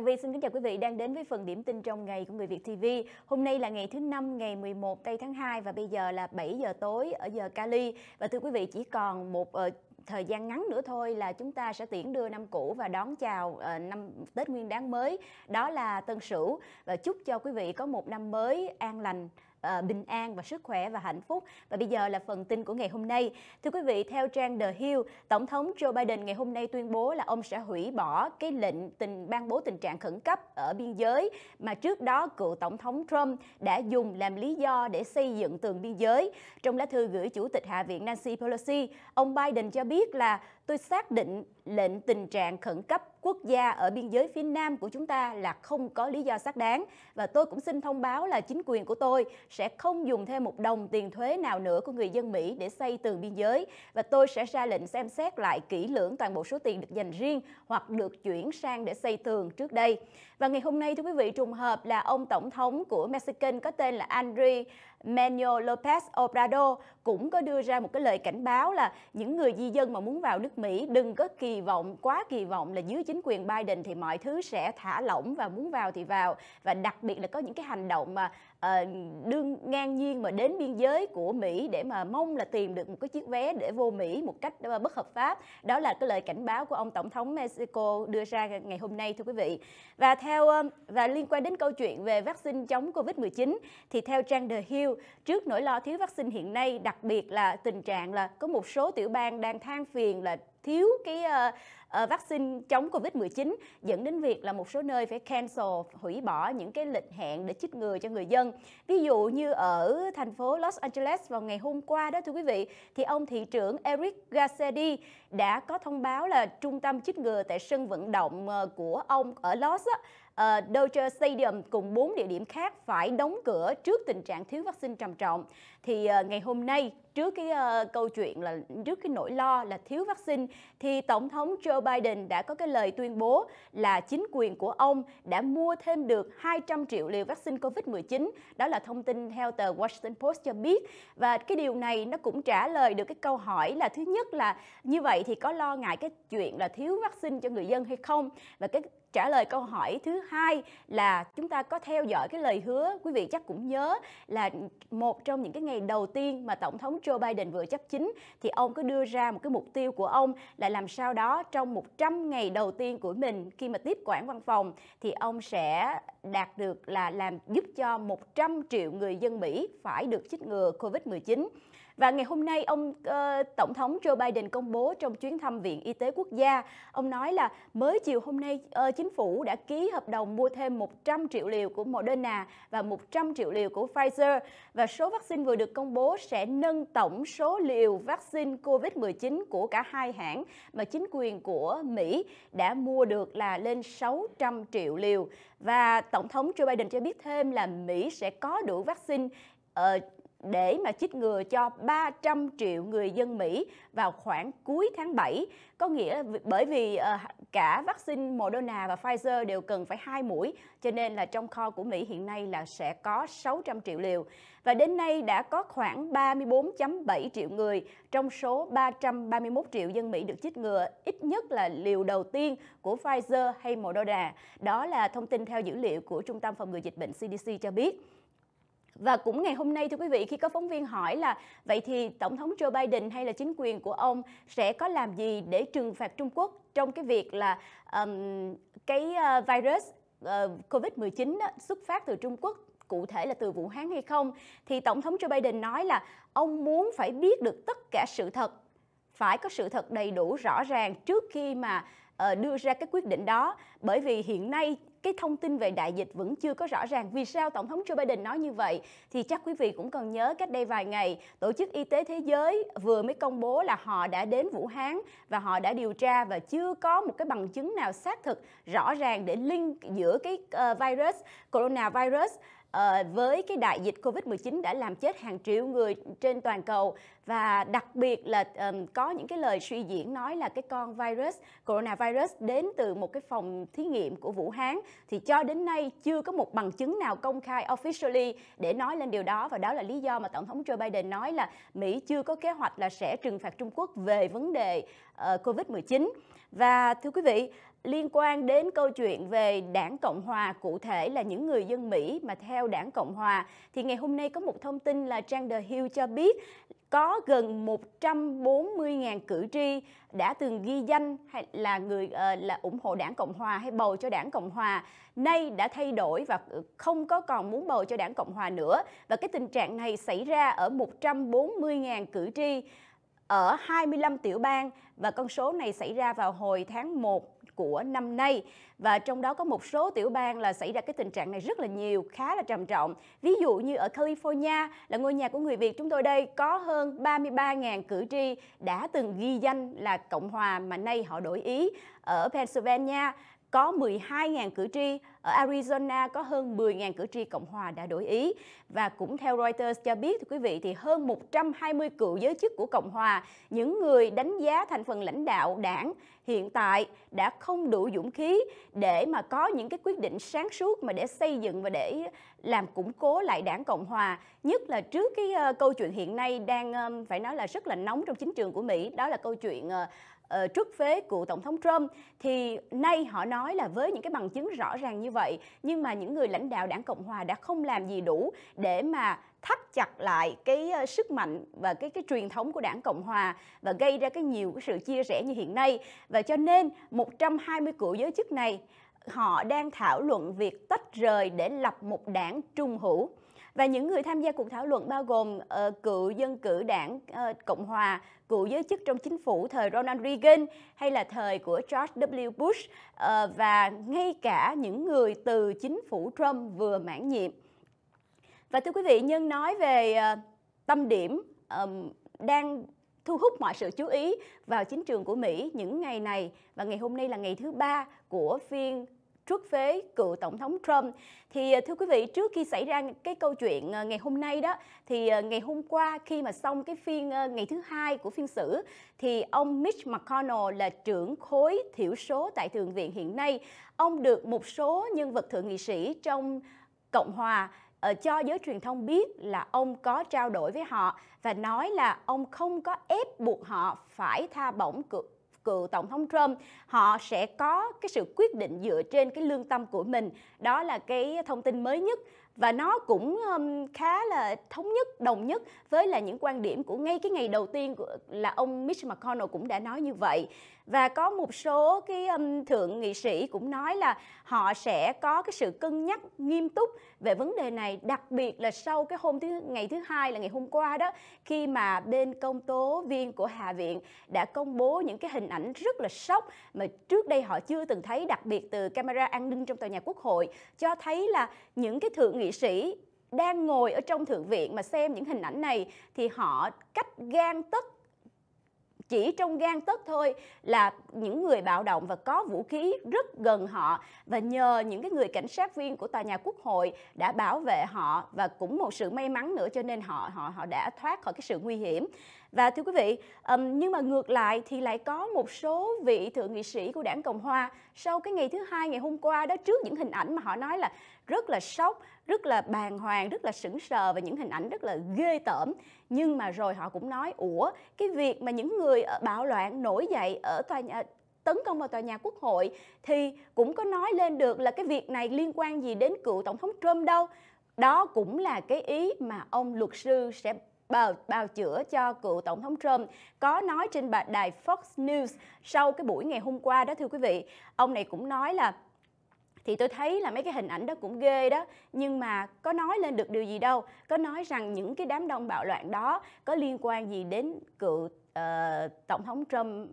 Hoàng Vi xin kính chào quý vị đang đến với phần điểm tin trong ngày của Người Việt TV. Hôm nay là ngày thứ năm ngày 11 tây tháng 2 và bây giờ là 7 giờ tối ở giờ Cali. Và thưa quý vị chỉ còn một uh, thời gian ngắn nữa thôi là chúng ta sẽ tiễn đưa năm cũ và đón chào uh, năm Tết Nguyên đáng mới. Đó là Tân Sửu và chúc cho quý vị có một năm mới an lành, À, bình an và sức khỏe và hạnh phúc. Và bây giờ là phần tin của ngày hôm nay. Thưa quý vị, theo trang The Hill, Tổng thống Joe Biden ngày hôm nay tuyên bố là ông sẽ hủy bỏ cái lệnh tình ban bố tình trạng khẩn cấp ở biên giới mà trước đó cựu Tổng thống Trump đã dùng làm lý do để xây dựng tường biên giới. Trong lá thư gửi Chủ tịch Hạ viện Nancy Pelosi, ông Biden cho biết là tôi xác định lệnh tình trạng khẩn cấp quốc gia ở biên giới phía Nam của chúng ta là không có lý do xác đáng và tôi cũng xin thông báo là chính quyền của tôi sẽ không dùng thêm một đồng tiền thuế nào nữa của người dân Mỹ để xây tường biên giới và tôi sẽ ra lệnh xem xét lại kỹ lưỡng toàn bộ số tiền được dành riêng hoặc được chuyển sang để xây tường trước đây. Và ngày hôm nay thưa quý vị trùng hợp là ông tổng thống của Mexican có tên là André Manuel Lopez Obrador cũng có đưa ra một cái lời cảnh báo là những người di dân mà muốn vào nước Mỹ đừng có kỳ vọng quá kỳ vọng là dưới chính quyền Biden thì mọi thứ sẽ thả lỏng và muốn vào thì vào và đặc biệt là có những cái hành động mà Ờ, đương ngang nhiên mà đến biên giới của Mỹ để mà mong là tìm được một cái chiếc vé để vô Mỹ một cách ờ, bất hợp pháp. Đó là cái lời cảnh báo của ông tổng thống Mexico đưa ra ngày hôm nay thưa quý vị. Và theo và liên quan đến câu chuyện về vaccine chống Covid-19 thì theo trang The Hill, trước nỗi lo thiếu vaccine hiện nay, đặc biệt là tình trạng là có một số tiểu bang đang than phiền là thiếu cái uh, uh, vaccine chống Covid-19 dẫn đến việc là một số nơi phải cancel, hủy bỏ những cái lịch hẹn để chích ngừa cho người dân. Ví dụ như ở thành phố Los Angeles vào ngày hôm qua đó thưa quý vị, thì ông thị trưởng Eric Garcetti đã có thông báo là trung tâm chích ngừa tại sân vận động ờ, của ông ở Los á, uh, Dodger Stadium cùng 4 địa điểm khác phải đóng cửa trước tình trạng thiếu vaccine trầm trọng. Thì uh, ngày hôm nay, trước cái uh, câu chuyện là trước cái nỗi lo là thiếu vaccine thì tổng thống Joe Biden đã có cái lời tuyên bố là chính quyền của ông đã mua thêm được 200 triệu liều vaccine COVID-19 đó là thông tin theo tờ Washington Post cho biết và cái điều này nó cũng trả lời được cái câu hỏi là thứ nhất là như vậy thì có lo ngại cái chuyện là thiếu vaccine cho người dân hay không và cái trả lời câu hỏi thứ hai là chúng ta có theo dõi cái lời hứa quý vị chắc cũng nhớ là một trong những cái ngày đầu tiên mà tổng thống Joe Biden vừa chấp chính thì ông có đưa ra một cái mục tiêu của ông là làm sao đó trong 100 ngày đầu tiên của mình khi mà tiếp quản văn phòng thì ông sẽ đạt được là làm giúp cho 100 triệu người dân Mỹ phải được chích ngừa COVID-19. Và ngày hôm nay ông uh, tổng thống Joe Biden công bố trong chuyến thăm Viện Y tế Quốc gia, ông nói là mới chiều hôm nay uh, chính phủ đã ký hợp đồng mua thêm 100 triệu liều của Moderna và 100 triệu liều của Pfizer và số vaccine vừa được công bố sẽ nâng tổng số liều vaccine COVID-19 của cả hai hãng mà chính quyền của Mỹ đã mua được là lên 600 triệu liều. Và Tổng thống Joe Biden cho biết thêm là Mỹ sẽ có đủ vaccine ờ, để mà chích ngừa cho 300 triệu người dân Mỹ vào khoảng cuối tháng 7. Có nghĩa bởi vì ờ, cả vaccine Moderna và Pfizer đều cần phải hai mũi, cho nên là trong kho của Mỹ hiện nay là sẽ có 600 triệu liều. Và đến nay đã có khoảng 34.7 triệu người trong số 331 triệu dân Mỹ được chích ngừa ít nhất là liều đầu tiên của Pfizer hay Moderna. Đó là thông tin theo dữ liệu của Trung tâm Phòng ngừa Dịch bệnh CDC cho biết. Và cũng ngày hôm nay thưa quý vị khi có phóng viên hỏi là vậy thì Tổng thống Joe Biden hay là chính quyền của ông sẽ có làm gì để trừng phạt Trung Quốc trong cái việc là um, cái ờ, virus uh, ờ, COVID-19 xuất phát từ Trung Quốc cụ thể là từ Vũ Hán hay không thì Tổng thống Joe Biden nói là ông muốn phải biết được tất cả sự thật phải có sự thật đầy đủ rõ ràng trước khi mà ờ, đưa ra cái quyết định đó bởi vì hiện nay cái thông tin về đại dịch vẫn chưa có rõ ràng. Vì sao Tổng thống Joe Biden nói như vậy? Thì chắc quý vị cũng cần nhớ cách đây vài ngày, Tổ chức Y tế Thế giới vừa mới công bố là họ đã đến Vũ Hán và họ đã điều tra và chưa có một cái bằng chứng nào xác thực rõ ràng để link giữa cái ờ, virus, coronavirus à, với cái đại dịch Covid-19 đã làm chết hàng triệu người trên toàn cầu và đặc biệt là um, có những cái lời suy diễn nói là cái con virus coronavirus đến từ một cái phòng thí nghiệm của Vũ Hán thì cho đến nay chưa có một bằng chứng nào công khai officially để nói lên điều đó và đó là lý do mà tổng thống Joe Biden nói là Mỹ chưa có kế hoạch là sẽ trừng phạt Trung Quốc về vấn đề uh, ờ, Covid-19 và thưa quý vị liên quan đến câu chuyện về đảng Cộng Hòa, cụ thể là những người dân Mỹ mà theo đảng Cộng Hòa, thì ngày hôm nay có một thông tin là Trang The Hill cho biết có gần 140.000 cử tri đã từng ghi danh hay là người uh, là ủng hộ đảng Cộng Hòa hay bầu cho đảng Cộng Hòa nay đã thay đổi và không có còn muốn bầu cho đảng Cộng Hòa nữa và cái tình trạng này xảy ra ở 140.000 cử tri ở 25 tiểu bang và con số này xảy ra vào hồi tháng 1 của năm nay và trong đó có một số tiểu bang là xảy ra cái tình trạng này rất là nhiều, khá là trầm trọng. Ví dụ như ở California là ngôi nhà của người Việt chúng tôi đây có hơn 33.000 cử tri đã từng ghi danh là Cộng hòa mà nay họ đổi ý ở Pennsylvania có 12.000 cử tri, ở Arizona có hơn 10.000 cử tri Cộng hòa đã đổi ý và cũng theo Reuters cho biết thì quý vị thì hơn 120 cựu giới chức của Cộng hòa, những người đánh giá thành phần lãnh đạo đảng hiện tại đã không đủ dũng khí để mà có những cái quyết định sáng suốt mà để xây dựng và để làm củng cố lại đảng Cộng hòa, nhất là trước cái ờ, câu chuyện hiện nay đang phải nói là rất là nóng trong chính trường của Mỹ, đó là câu chuyện ờ, Ờ, trước phế của tổng thống Trump thì nay họ nói là với những cái bằng chứng rõ ràng như vậy nhưng mà những người lãnh đạo đảng Cộng hòa đã không làm gì đủ để mà thắt chặt lại cái ờ, sức mạnh và cái cái truyền thống của đảng Cộng hòa và gây ra cái nhiều cái sự chia rẽ như hiện nay và cho nên 120 cựu giới chức này họ đang thảo luận việc tách rời để lập một đảng trung hữu và những người tham gia cuộc thảo luận bao gồm uh, cựu dân cử đảng uh, Cộng Hòa, cựu giới chức trong chính phủ thời Ronald Reagan hay là thời của George W. Bush uh, và ngay cả những người từ chính phủ Trump vừa mãn nhiệm. Và thưa quý vị, Nhân nói về uh, tâm điểm um, đang thu hút mọi sự chú ý vào chính trường của Mỹ những ngày này và ngày hôm nay là ngày thứ ba của phiên trước phế cựu tổng thống Trump thì ờ, thưa quý vị trước khi xảy ra cái câu chuyện ờ, ngày hôm nay đó thì ờ, ngày hôm qua khi mà xong cái phiên ngày thứ hai của phiên xử thì ông Mitch McConnell là trưởng khối thiểu số tại thượng viện hiện nay ông được một số nhân vật thượng nghị sĩ trong cộng hòa cho giới truyền thông biết là ông có trao đổi với họ và nói là ông không có ép buộc họ phải tha bổng cựu tổng thống Trump họ sẽ có cái sự quyết định dựa trên cái lương tâm của mình đó là cái thông tin mới nhất và nó cũng um, khá là thống nhất đồng nhất với là những quan điểm của ngay cái ngày đầu tiên của, là ông Mitch McConnell cũng đã nói như vậy và có một số cái um, thượng nghị sĩ cũng nói là họ sẽ có cái sự cân nhắc nghiêm túc về vấn đề này đặc biệt là sau cái hôm thứ ngày thứ hai là ngày hôm qua đó khi mà bên công tố viên của hạ viện đã công bố những cái hình ảnh rất là sốc mà trước đây họ chưa từng thấy đặc biệt từ camera an ninh trong tòa nhà quốc hội cho thấy là những cái thượng nghị sĩ đang ngồi ở trong thượng viện mà xem những hình ảnh này thì họ cách gan tất chỉ trong gan tấc thôi là những người bạo động và có vũ khí rất gần họ và nhờ những cái người cảnh sát viên của tòa nhà quốc hội đã bảo vệ họ và cũng một sự may mắn nữa cho nên họ họ họ đã thoát khỏi cái sự nguy hiểm và thưa quý vị, nhưng mà ngược lại thì lại có một số vị thượng nghị sĩ của đảng Cộng Hòa sau cái ngày thứ hai ngày hôm qua đó trước những hình ảnh mà họ nói là rất là sốc, rất là bàng hoàng, rất là sững sờ và những hình ảnh rất là ghê tởm. Nhưng mà rồi họ cũng nói, ủa cái việc mà những người bạo loạn nổi dậy ở tòa nhà tấn công vào tòa nhà quốc hội thì cũng có nói lên được là cái việc này liên quan gì đến cựu tổng thống Trump đâu. Đó cũng là cái ý mà ông luật sư sẽ bào, bào chữa cho cựu Tổng thống Trump có nói trên bà đài Fox News sau cái buổi ngày hôm qua đó thưa quý vị. Ông này cũng nói là thì tôi thấy là mấy cái hình ảnh đó cũng ghê đó nhưng mà có nói lên được điều gì đâu có nói rằng những cái đám đông bạo loạn đó có liên quan gì đến cựu uh, tổng thống trump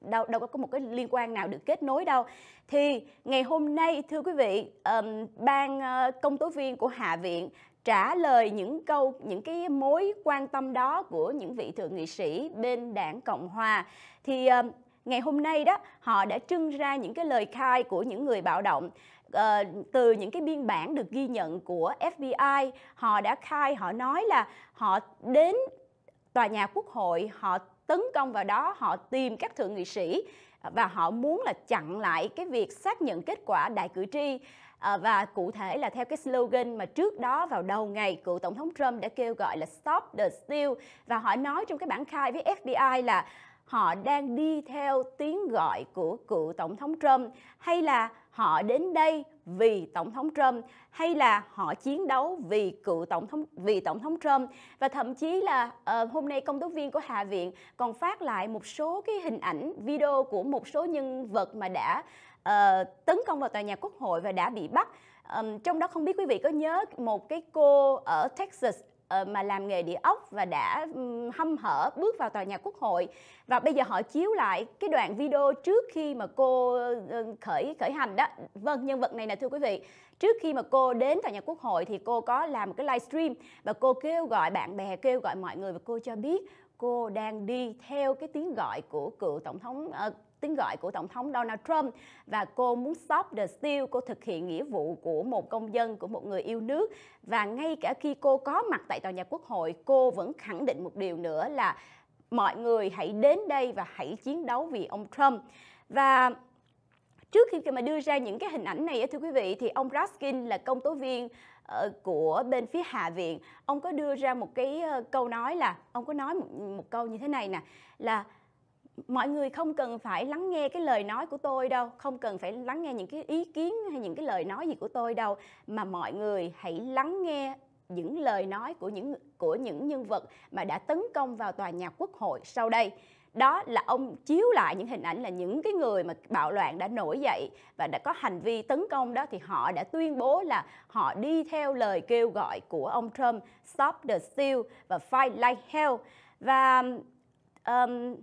đâu đâu có một cái liên quan nào được kết nối đâu thì ngày hôm nay thưa quý vị um, ban ờ, công tố viên của hạ viện trả lời những câu những cái mối quan tâm đó của những vị thượng nghị sĩ bên đảng Cộng hòa thì ờ, ngày hôm nay đó họ đã trưng ra những cái lời khai của những người bạo động Ờ, từ những cái biên bản được ghi nhận của FBI họ đã khai họ nói là họ đến tòa nhà quốc hội họ tấn công vào đó họ tìm các thượng nghị sĩ và họ muốn là chặn lại cái việc xác nhận kết quả đại cử tri Ờ, và cụ thể là theo cái slogan mà trước đó vào đầu ngày cựu tổng thống Trump đã kêu gọi là Stop the Steal và họ nói trong cái bản khai với FBI là họ đang đi theo tiếng gọi của cựu tổng thống Trump hay là họ đến đây vì tổng thống Trump hay là họ chiến đấu vì cựu tổng thống vì tổng thống Trump và thậm chí là uh, hôm nay công tố viên của Hạ viện còn phát lại một số cái hình ảnh video của một số nhân vật mà đã uh, tấn công vào tòa nhà quốc hội và đã bị bắt um, trong đó không biết quý vị có nhớ một cái cô ở Texas uh, mà làm nghề địa ốc và đã um, hâm hở bước vào tòa nhà quốc hội và bây giờ họ chiếu lại cái đoạn video trước khi mà cô uh, khởi khởi hành đó vâng nhân vật này là thưa quý vị trước khi mà cô đến tòa nhà quốc hội thì cô có làm một cái livestream và cô kêu gọi bạn bè kêu gọi mọi người và cô cho biết cô đang đi theo cái tiếng gọi của cựu tổng thống uh, tiếng gọi của Tổng thống Donald Trump và cô muốn stop the steal, cô thực hiện nghĩa vụ của một công dân, của một người yêu nước và ngay cả khi cô có mặt tại tòa nhà quốc hội, cô vẫn khẳng định một điều nữa là mọi người hãy đến đây và hãy chiến đấu vì ông Trump. Và trước khi mà đưa ra những cái hình ảnh này thưa quý vị thì ông Raskin là công tố viên ờ, của bên phía hạ viện ông có đưa ra một cái ờ, câu nói là ông có nói một, một câu như thế này nè là mọi người không cần phải lắng nghe cái lời nói của tôi đâu không cần phải lắng nghe những cái ý kiến hay những cái lời nói gì của tôi đâu mà mọi người hãy lắng nghe những lời nói của những của những nhân vật mà đã tấn công vào tòa nhà quốc hội sau đây đó là ông chiếu lại những hình ảnh là những cái người mà bạo loạn đã nổi dậy và đã có hành vi tấn công đó thì họ đã tuyên bố là họ đi theo lời kêu gọi của ông Trump stop the steal và fight like hell và um,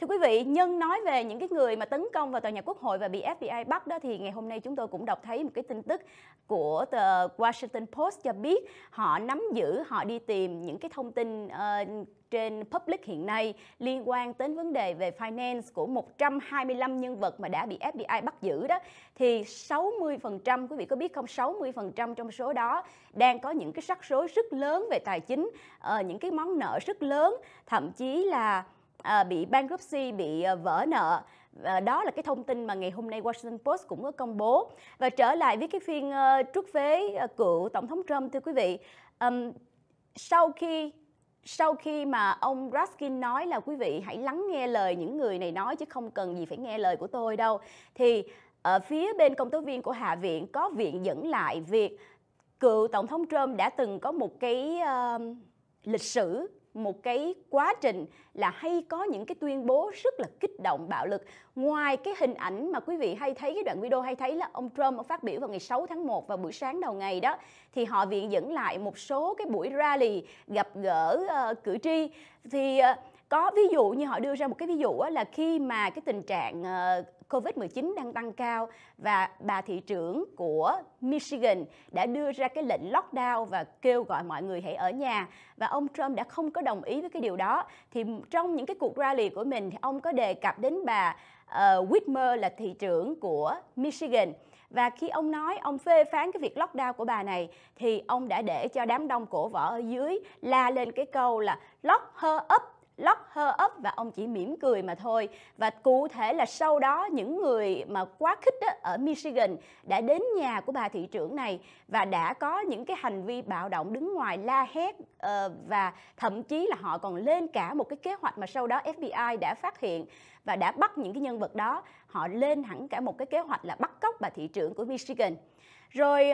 Thưa quý vị, nhân nói về những cái người mà tấn công vào tòa nhà Quốc hội và bị FBI bắt đó thì ngày hôm nay chúng tôi cũng đọc thấy một cái tin tức của tờ Washington Post cho biết họ nắm giữ, họ đi tìm những cái thông tin uh, trên public hiện nay liên quan đến vấn đề về finance của 125 nhân vật mà đã bị FBI bắt giữ đó thì 60% quý vị có biết không 60% trong số đó đang có những cái sắc rối rất lớn về tài chính uh, những cái món nợ rất lớn thậm chí là à, bị bankruptcy, bị à, vỡ nợ. À, đó là cái thông tin mà ngày hôm nay Washington Post cũng có công bố. Và trở lại với cái phiên à, trút phế à, cựu Tổng thống Trump thưa quý vị. À, sau khi sau khi mà ông Raskin nói là quý vị hãy lắng nghe lời những người này nói chứ không cần gì phải nghe lời của tôi đâu thì ở phía bên công tố viên của Hạ viện có viện dẫn lại việc cựu tổng thống Trump đã từng có một cái uh, lịch sử một cái quá trình là hay có những cái tuyên bố rất là kích động bạo lực ngoài cái hình ảnh mà quý vị hay thấy cái đoạn video hay thấy là ông Trump ông phát biểu vào ngày 6 tháng 1 vào buổi sáng đầu ngày đó thì họ viện dẫn lại một số cái buổi rally gặp gỡ uh, cử tri thì uh, có ví dụ như họ đưa ra một cái ví dụ là khi mà cái tình trạng uh, COVID-19 đang tăng cao và bà thị trưởng của Michigan đã đưa ra cái lệnh lockdown và kêu gọi mọi người hãy ở nhà và ông Trump đã không có đồng ý với cái điều đó thì trong những cái cuộc rally của mình thì ông có đề cập đến bà uh, Whitmer là thị trưởng của Michigan và khi ông nói ông phê phán cái việc lockdown của bà này thì ông đã để cho đám đông cổ võ ở dưới la lên cái câu là lock her up lock her up và ông chỉ mỉm cười mà thôi. Và cụ thể là sau đó những người mà quá khích đó, ở Michigan đã đến nhà của bà thị trưởng này và đã có những cái hành vi bạo động đứng ngoài la hét ờ, và thậm chí là họ còn lên cả một cái kế hoạch mà sau đó FBI đã phát hiện và đã bắt những cái nhân vật đó. Họ lên hẳn cả một cái kế hoạch là bắt cóc bà thị trưởng của Michigan. Rồi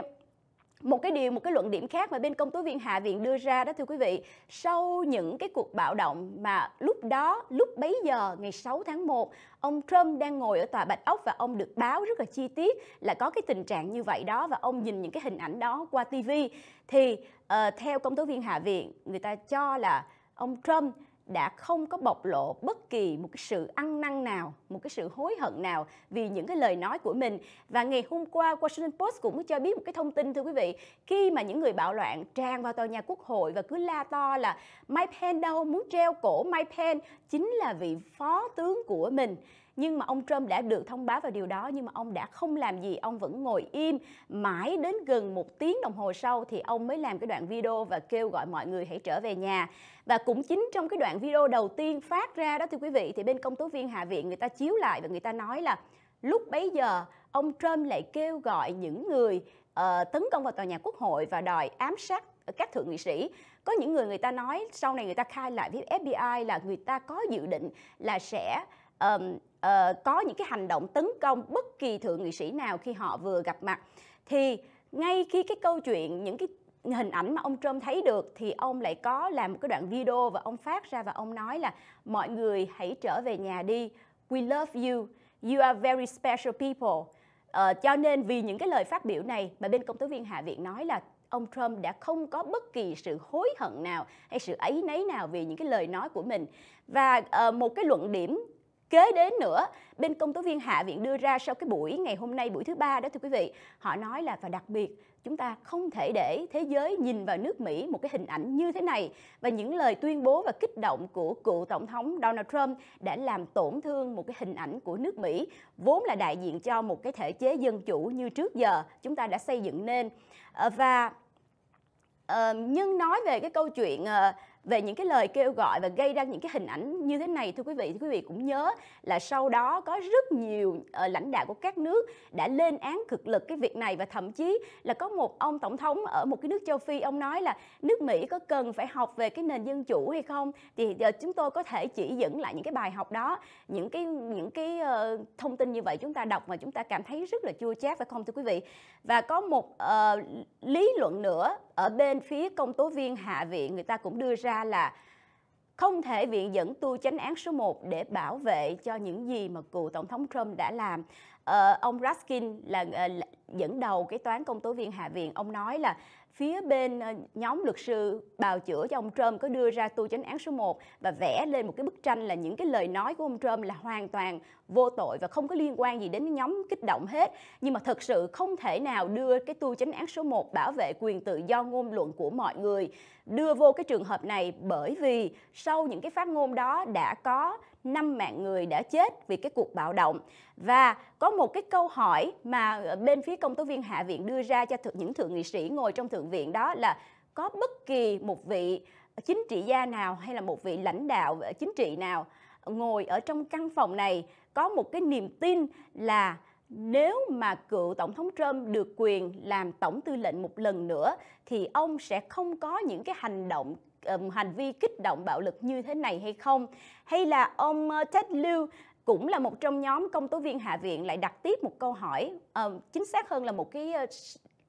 một cái điều một cái luận điểm khác mà bên công tố viên hạ viện đưa ra đó thưa quý vị sau những cái cuộc bạo động mà lúc đó lúc bấy giờ ngày 6 tháng 1 ông Trump đang ngồi ở tòa Bạch Ốc và ông được báo rất là chi tiết là có cái tình trạng như vậy đó và ông nhìn những cái hình ảnh đó qua TV thì uh, theo công tố viên hạ viện người ta cho là ông Trump đã không có bộc lộ bất kỳ một cái sự ăn năn nào, một cái sự hối hận nào vì những cái lời nói của mình. Và ngày hôm qua Washington Post cũng cho biết một cái thông tin thưa quý vị, khi mà những người bạo loạn tràn vào tòa nhà Quốc hội và cứ la to là Mike Pence đâu muốn treo cổ Mike Pence chính là vị phó tướng của mình nhưng mà ông Trump đã được thông báo về điều đó nhưng mà ông đã không làm gì ông vẫn ngồi im mãi đến gần một tiếng đồng hồ sau thì ông mới làm cái đoạn video và kêu gọi mọi người hãy trở về nhà và cũng chính trong cái đoạn video đầu tiên phát ra đó thưa quý vị thì bên công tố viên hạ viện người ta chiếu lại và người ta nói là lúc bấy giờ ông Trump lại kêu gọi những người uh, tấn công vào tòa nhà quốc hội và đòi ám sát các thượng nghị sĩ có những người người ta nói sau này người ta khai lại với FBI là người ta có dự định là sẽ um, uh, có những cái hành động tấn công bất kỳ thượng nghị sĩ nào khi họ vừa gặp mặt thì ngay khi cái câu chuyện những cái hình ảnh mà ông Trump thấy được thì ông lại có làm một cái đoạn video và ông phát ra và ông nói là mọi người hãy trở về nhà đi we love you you are very special people uh, cho nên vì những cái lời phát biểu này mà bên công tố viên hạ viện nói là ông Trump đã không có bất kỳ sự hối hận nào hay sự ấy nấy nào vì những cái lời nói của mình và uh, một cái luận điểm Kế đến nữa, bên công tố viên Hạ viện đưa ra sau cái buổi ngày hôm nay buổi thứ ba đó thưa quý vị, họ nói là và đặc biệt chúng ta không thể để thế giới nhìn vào nước Mỹ một cái hình ảnh như thế này và những lời tuyên bố và kích động của cựu tổng thống Donald Trump đã làm tổn thương một cái hình ảnh của nước Mỹ vốn là đại diện cho một cái thể chế dân chủ như trước giờ chúng ta đã xây dựng nên ờ, và ờ, nhưng nói về cái câu chuyện ờ, về những cái lời kêu gọi và gây ra những cái hình ảnh như thế này thưa quý vị thì quý vị cũng nhớ là sau đó có rất nhiều ờ, lãnh đạo của các nước đã lên án cực lực cái việc này và thậm chí là có một ông tổng thống ở một cái nước châu Phi ông nói là nước Mỹ có cần phải học về cái nền dân chủ hay không thì ờ, chúng tôi có thể chỉ dẫn lại những cái bài học đó những cái những cái ờ, thông tin như vậy chúng ta đọc mà chúng ta cảm thấy rất là chua chát phải không thưa quý vị và có một uh, lý luận nữa ở bên phía công tố viên hạ viện người ta cũng đưa ra là không thể viện dẫn tu chánh án số 1 để bảo vệ cho những gì mà cựu tổng thống Trump đã làm uh, ông Raskin là uh, dẫn đầu cái toán công tố viên hạ viện ông nói là phía bên ờ, nhóm luật sư bào chữa cho ông Trump có đưa ra tu chánh án số 1 và vẽ lên một cái bức tranh là những cái lời nói của ông Trump là hoàn toàn vô tội và không có liên quan gì đến nhóm kích động hết. Nhưng mà thật sự không thể nào đưa cái tu chánh án số 1 bảo vệ quyền tự do ngôn luận của mọi người đưa vô cái trường hợp này bởi vì sau những cái phát ngôn đó đã có năm mạng người đã chết vì cái cuộc bạo động. Và có một cái câu hỏi mà bên phía công tố viên Hạ viện đưa ra cho những thượng nghị sĩ ngồi trong thượng viện đó là có bất kỳ một vị chính trị gia nào hay là một vị lãnh đạo chính trị nào ngồi ở trong căn phòng này có một cái niềm tin là nếu mà cựu tổng thống Trump được quyền làm tổng tư lệnh một lần nữa thì ông sẽ không có những cái hành động um, hành vi kích động bạo lực như thế này hay không hay là ông ờ, Ted Lieu cũng là một trong nhóm công tố viên hạ viện lại đặt tiếp một câu hỏi uh, chính xác hơn là một cái uh,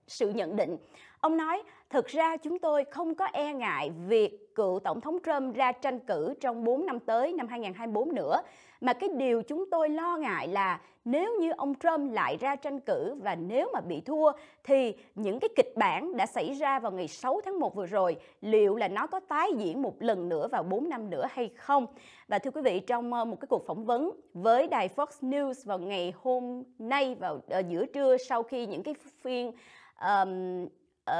sự nhận định ông nói thực ra chúng tôi không có e ngại việc cựu tổng thống Trump ra tranh cử trong 4 năm tới năm 2024 nữa mà cái điều chúng tôi lo ngại là nếu như ông Trump lại ra tranh cử và nếu mà bị thua thì những cái kịch bản đã xảy ra vào ngày 6 tháng 1 vừa rồi liệu là nó có tái diễn một lần nữa vào 4 năm nữa hay không? Và thưa quý vị, trong ờ, một cái cuộc phỏng vấn với đài Fox News vào ngày hôm nay vào ờ, giữa trưa sau khi những cái phiên um,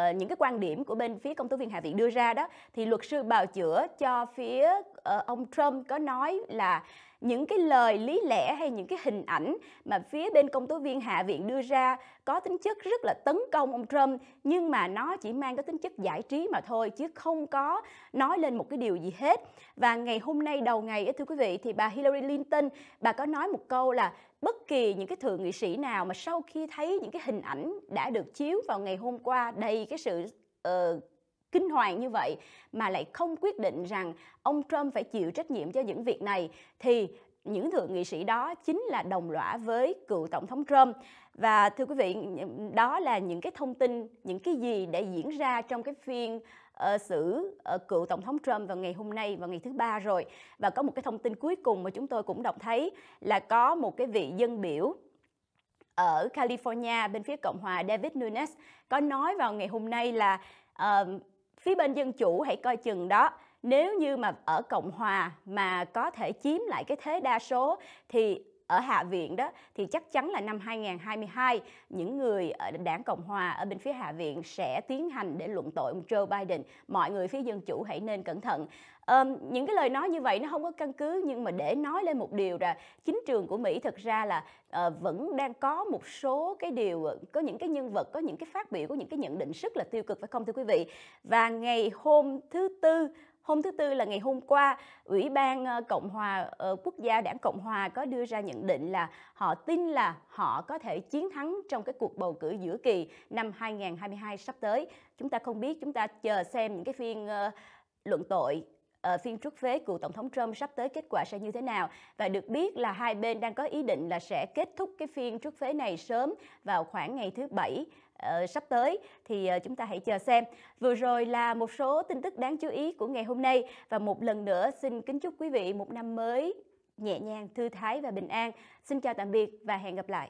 Uh, những cái quan điểm của bên phía công tố viên Hạ viện đưa ra đó thì luật sư bào chữa cho phía uh, ông Trump có nói là những cái lời lý lẽ hay những cái hình ảnh mà phía bên công tố viên hạ viện đưa ra có tính chất rất là tấn công ông Trump nhưng mà nó chỉ mang cái tính chất giải trí mà thôi chứ không có nói lên một cái điều gì hết. Và ngày hôm nay đầu ngày thưa quý vị thì bà Hillary Clinton bà có nói một câu là bất kỳ những cái thượng nghị sĩ nào mà sau khi thấy những cái hình ảnh đã được chiếu vào ngày hôm qua đầy cái sự uh, kinh hoàng như vậy mà lại không quyết định rằng ông Trump phải chịu trách nhiệm cho những việc này thì những thượng nghị sĩ đó chính là đồng lõa với cựu tổng thống Trump và thưa quý vị đó là những cái thông tin những cái gì đã diễn ra trong cái phiên uh, xử uh, cựu tổng thống Trump vào ngày hôm nay vào ngày thứ ba rồi và có một cái thông tin cuối cùng mà chúng tôi cũng đọc thấy là có một cái vị dân biểu ở California bên phía Cộng hòa David Nunes có nói vào ngày hôm nay là uh, Phía bên Dân Chủ hãy coi chừng đó, nếu như mà ở Cộng Hòa mà có thể chiếm lại cái thế đa số thì ở Hạ viện đó thì chắc chắn là năm 2022 những người ở đảng Cộng Hòa ở bên phía Hạ viện sẽ tiến hành để luận tội ông Joe Biden. Mọi người phía dân chủ hãy nên cẩn thận. Um, những cái lời nói như vậy nó không có căn cứ nhưng mà để nói lên một điều là chính trường của Mỹ thực ra là uh, vẫn đang có một số cái điều ờ, có những cái nhân vật có những cái phát biểu có những cái nhận định rất là tiêu cực phải không thưa quý vị và ngày hôm thứ tư Hôm thứ Tư là ngày hôm qua, Ủy ban ờ, Cộng hòa ờ, Quốc gia Đảng Cộng hòa có đưa ra nhận định là họ tin là họ có thể chiến thắng trong cái cuộc bầu cử giữa kỳ năm 2022 sắp tới. Chúng ta không biết, chúng ta chờ xem những cái phiên ờ, luận tội ở ờ, phiên trúc phế cựu Tổng thống Trump sắp tới kết quả sẽ như thế nào. Và được biết là hai bên đang có ý định là sẽ kết thúc cái phiên trúc phế này sớm vào khoảng ngày thứ Bảy uh, sắp tới thì uh, chúng ta hãy chờ xem. Vừa rồi là một số tin tức đáng chú ý của ngày hôm nay và một lần nữa xin kính chúc quý vị một năm mới nhẹ nhàng, thư thái và bình an. Xin chào tạm biệt và hẹn gặp lại.